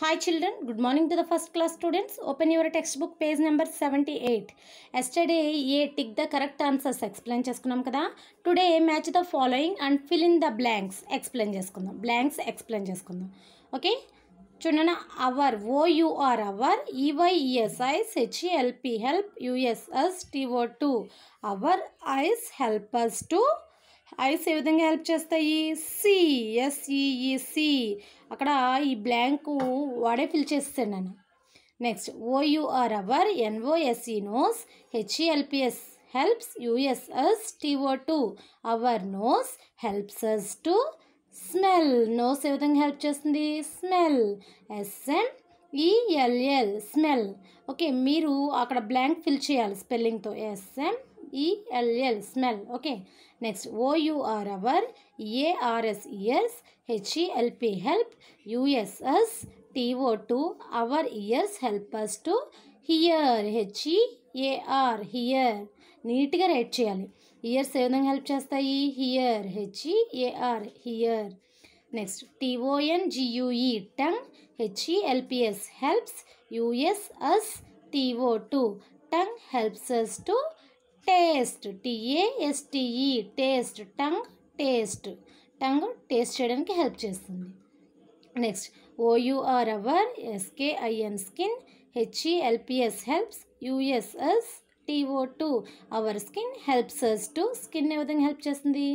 Hi children good morning good morning to the first class students. Text book page number seventy eight yesterday ఏ tick the correct answers explain చేసుకున్నాం కదా today match the following and fill in the blanks explain చేసుకుందాం blanks explain చేసుకుందాం okay చూడండి our O U R our E Y E S I H E L P help U S S T O to our eyes helpers to eyes ఏ విధంగా help చేస్తాయి C e, e, అక్కడ ఈ blank వాడే fill చేస్తాను నేను next O U R our N O S E nose H E L P S helps U S S T O to our nose helps us to smell nose ఏ విధంగా హెల్ప్ చేస్తుంది smell S N E L L smell okay మీరు అక్కడ బ్లాంక్ ఫిల్ చేయాలి స్పెల్లింగ్తో S N E L L smell okay next O U R our E R S ears H E L P help U S S T O 2 our ears help us to hear H E A R hear నీట్గా write చేయాలి ears ఏ విధంగా help చేస్తాయి hear H E A R hear next T O N G U E tongue H E L P S helps U S S T O to tongue helps us to taste T A S T E taste tongue taste tongue taste చేయడానికి help చేస్తుంది next O U R our S K I N skin H E L P S helps U S S T O to our skin helps us to skin ఏ విధంగా help చేస్తుంది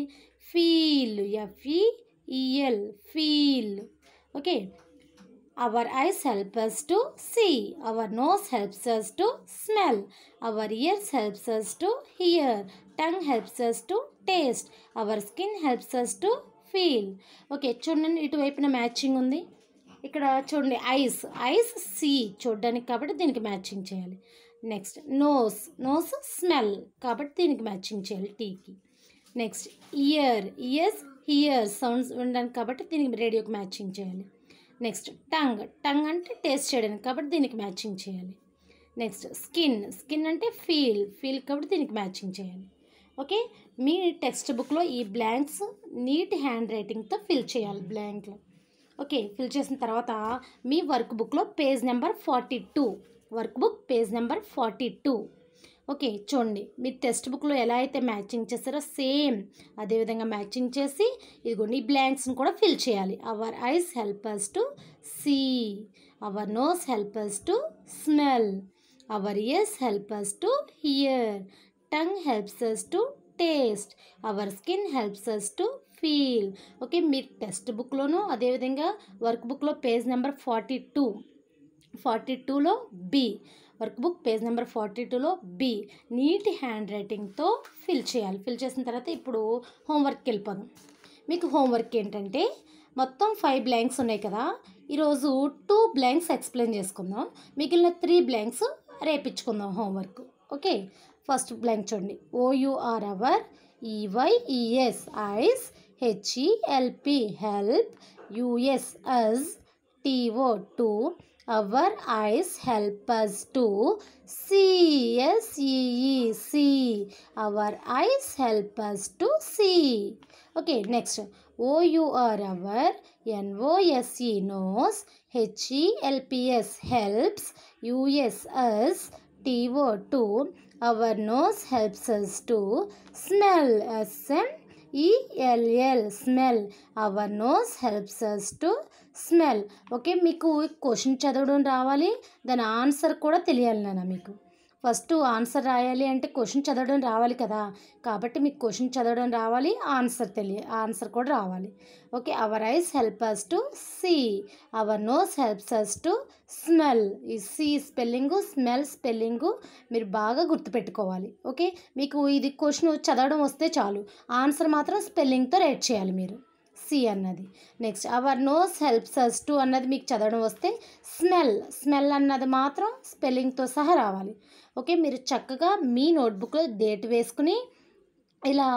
feel F E E L feel okay our eyes help us to see our nose helps us to smell our ears helps us to hear tongue helps us to taste our skin helps us to feel okay చూడండి ఇటువైపున matching ఉంది ఇక్కడ చూడండి ice ice see చూడడానికి కాబట్టి దీనికి matching చేయాలి next nose nose smell కాబట్టి దీనికి మ్యాచింగ్ చేయాలి టీకి next ear ears hear sounds ఉండడానికి కాబట్టి దీనికి రేడియోకి మ్యాచింగ్ చేయాలి నెక్స్ట్ టంగ్ టంగ్ అంటే టేస్ట్ చేయడానికి కాబట్టి దీనికి మ్యాచింగ్ చేయాలి నెక్స్ట్ స్కిన్ స్కిన్ అంటే ఫీల్ ఫీల్ కాబట్టి దీనికి మ్యాచింగ్ చేయాలి ఓకే మీ టెక్స్ట్ బుక్లో ఈ బ్లాంక్స్ నీట్ హ్యాండ్ రైటింగ్తో ఫిల్ చేయాలి బ్లాంక్లో ఓకే ఫిల్ చేసిన తర్వాత మీ వర్క్ బుక్లో page number forty two work book page number forty two okay చూడండి మీరు టెక్స్ట్ బుక్లో ఎలా అయితే మ్యాచింగ్ చేస్తారో సేమ్ అదేవిధంగా మ్యాచింగ్ చేసి ఇదిగోండి ఈ బ్లాంక్స్ని కూడా ఫిల్ చేయాలి our eyes helpers to see our nose helpers to smell our ears helpers to hear tongue helps us to taste our skin helps us to feel okay మీరు text బుక్లోనూ అదేవిధంగా work బుక్లో page number forty two forty టూలో B workbook page number forty టూలో B neat hand రైటింగ్తో fill చేయాలి fill చేసిన తర్వాత ఇప్పుడు హోంవర్క్కి వెళ్ళిపోదాం మీకు హోంవర్క్ ఏంటంటే మొత్తం ఫైవ్ బ్లాంక్స్ ఉన్నాయి కదా ఈరోజు టూ బ్లాంక్స్ ఎక్స్ప్లెయిన్ చేసుకుందాం మిగిలిన త్రీ బ్లాంక్స్ రేపించుకుందాం హోంవర్క్ ఓకే ఫస్ట్ బ్లాంక్ చూడండి O U R our E Y E S eyes H E L P help U S S T O to Our eyes help us to see. Yes, see. Our eyes help us to see. Okay, next. O U R our N O S E nose H E L P S helps U S us T O to our nose helps us to smell S M E L L smell our nose helps us to smell okay మీకు question చదవడం రావాలి దాని answer కూడా తెలియాలి నాన్న మీకు first answer రాయాలి అంటే క్వశ్చన్ చదవడం రావాలి కదా కాబట్టి మీకు క్వశ్చన్ చదవడం రావాలి ఆన్సర్ తెలియ ఆన్సర్ కూడా రావాలి okay our eyes help us to see our nose helps us to smell ఈ సీ స్పెల్లింగు స్మెల్ స్పెల్లింగు మీరు బాగా గుర్తుపెట్టుకోవాలి ఓకే మీకు ఇది క్వశ్చన్ చదవడం వస్తే చాలు ఆన్సర్ మాత్రం స్పెల్లింగ్తో రైట్ చేయాలి మీరు సి అన్నది next our nose helps us to అన్నది మీకు చదవడం వస్తే స్మెల్ స్మెల్ అన్నది మాత్రం స్పెల్లింగ్తో సహా రావాలి ఓకే మీరు చక్కగా మీ నోట్బుక్లో డేట్ వేసుకుని ఇలా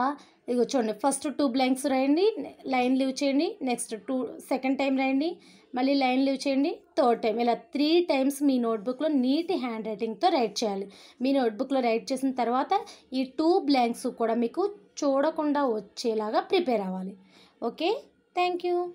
ఇగో చూడండి ఫస్ట్ టూ బ్లాంక్స్ రాయండి లైన్ లీవ్ చేయండి నెక్స్ట్ టూ సెకండ్ టైం రాయండి మళ్ళీ లైన్ లీవ్ చేయండి థర్డ్ టైం ఇలా త్రీ టైమ్స్ మీ నోట్బుక్లో నీటి హ్యాండ్ రైటింగ్తో రైట్ చేయాలి మీ నోట్బుక్లో రైట్ చేసిన తర్వాత ఈ టూ బ్లాంక్స్ కూడా మీకు చూడకుండా వచ్చేలాగా ప్రిపేర్ అవ్వాలి okay thank you